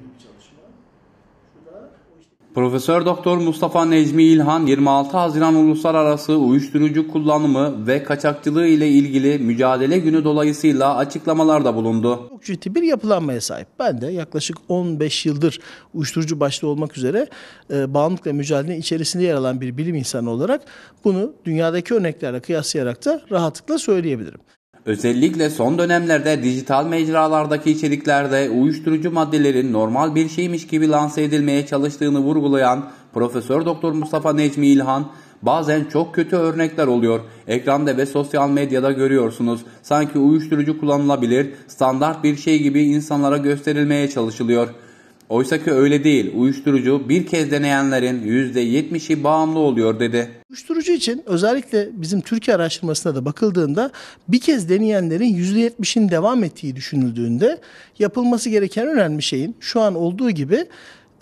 büyük çalışma. Şurada Profesör Doktor Mustafa Necmi İlhan 26 Haziran Uluslararası Uyuşturucu Kullanımı ve Kaçakçılığı ile ilgili mücadele günü dolayısıyla açıklamalarda bulundu. Çok ciddi bir yapılanmaya sahip. Ben de yaklaşık 15 yıldır uyuşturucu başta olmak üzere e, bağımlılıkla mücadelenin içerisinde yer alan bir bilim insanı olarak bunu dünyadaki örneklerle kıyaslayarak da rahatlıkla söyleyebilirim. Özellikle son dönemlerde dijital mecralardaki içeriklerde uyuşturucu maddelerin normal bir şeymiş gibi lanse edilmeye çalıştığını vurgulayan Profesör Doktor Mustafa Necmi İlhan, bazen çok kötü örnekler oluyor. Ekranda ve sosyal medyada görüyorsunuz. Sanki uyuşturucu kullanılabilir, standart bir şey gibi insanlara gösterilmeye çalışılıyor. Oysa ki öyle değil. Uyuşturucu bir kez deneyenlerin %70'i bağımlı oluyor dedi. Uyuşturucu için özellikle bizim Türkiye araştırmasına da bakıldığında bir kez deneyenlerin %70'in devam ettiği düşünüldüğünde yapılması gereken önemli şeyin şu an olduğu gibi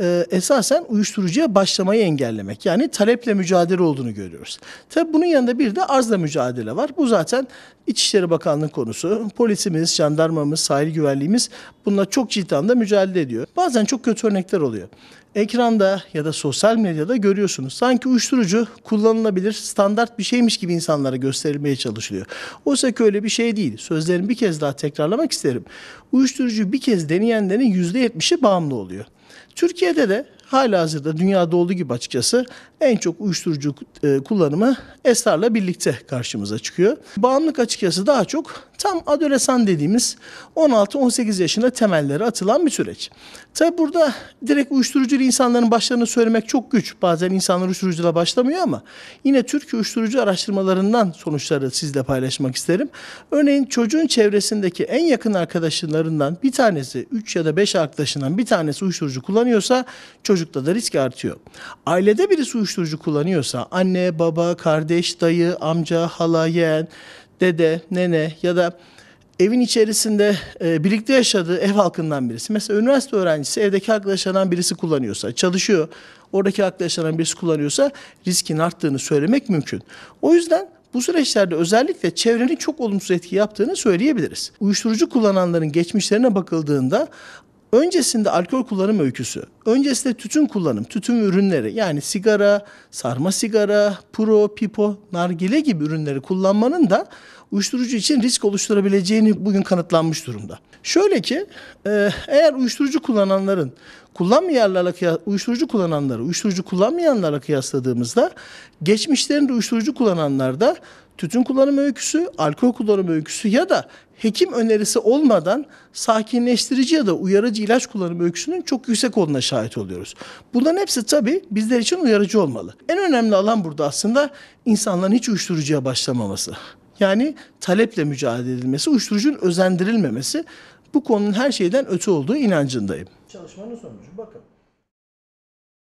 e, esasen uyuşturucuya başlamayı engellemek. Yani taleple mücadele olduğunu görüyoruz. Tabi bunun yanında bir de arzla mücadele var. Bu zaten İçişleri Bakanlığı konusu. Polisimiz, jandarmamız, sahil güvenliğimiz bununla çok ciddi anda mücadele ediyor. Bazen çok kötü örnekler oluyor. Ekranda ya da sosyal medyada görüyorsunuz. Sanki uyuşturucu kullanılabilir, standart bir şeymiş gibi insanlara gösterilmeye çalışılıyor. Oysa ki öyle bir şey değil. Sözlerimi bir kez daha tekrarlamak isterim. Uyuşturucu bir kez deneyenlerin %70'i bağımlı oluyor. Türkiye'de de hala hazırda dünyada olduğu gibi açıkçası en çok uyuşturucu e, kullanımı esrarla birlikte karşımıza çıkıyor. Bağımlılık açıkçası daha çok tam adolesan dediğimiz 16-18 yaşında temelleri atılan bir süreç. Tabi burada direkt uyuşturucu insanların başlarını söylemek çok güç. Bazen insanlar uyuşturucuyla başlamıyor ama yine Türk uyuşturucu araştırmalarından sonuçları sizle paylaşmak isterim. Örneğin çocuğun çevresindeki en yakın arkadaşlarından bir tanesi 3 ya da 5 arkadaşından bir tanesi uyuşturucu kullanıyorsa çocukta da risk artıyor. Ailede birisi uyuşturucu kullanıyorsa anne, baba, kardeş, dayı, amca, hala, yeğen dede, nene ya da evin içerisinde e, birlikte yaşadığı ev halkından birisi. Mesela üniversite öğrencisi evdeki halkla birisi kullanıyorsa, çalışıyor, oradaki halkla birisi kullanıyorsa riskin arttığını söylemek mümkün. O yüzden bu süreçlerde özellikle çevrenin çok olumsuz etki yaptığını söyleyebiliriz. Uyuşturucu kullananların geçmişlerine bakıldığında Öncesinde alkol kullanım öyküsü, öncesinde tütün kullanım, tütün ürünleri yani sigara, sarma sigara, puro, pipo, nargile gibi ürünleri kullanmanın da uyuşturucu için risk oluşturabileceğini bugün kanıtlanmış durumda. Şöyle ki e, eğer uyuşturucu kullananların kullanmayanlarla uyuşturucu kullananları uyuşturucu kullanmayanlara kıyasladığımızda geçmişlerinde uyuşturucu kullananlarda tütün kullanım öyküsü, alkol kullanım öyküsü ya da hekim önerisi olmadan sakinleştirici ya da uyarıcı ilaç kullanım öyküsünün çok yüksek olduğuna şahit oluyoruz. Bunların hepsi tabii bizler için uyarıcı olmalı. En önemli alan burada aslında insanların hiç uyuşturucuya başlamaması. Yani taleple mücadele edilmesi, uyuşturucunun özendirilmemesi bu konunun her şeyden öte olduğu inancındayım. Çalışmanın sonucu bakın.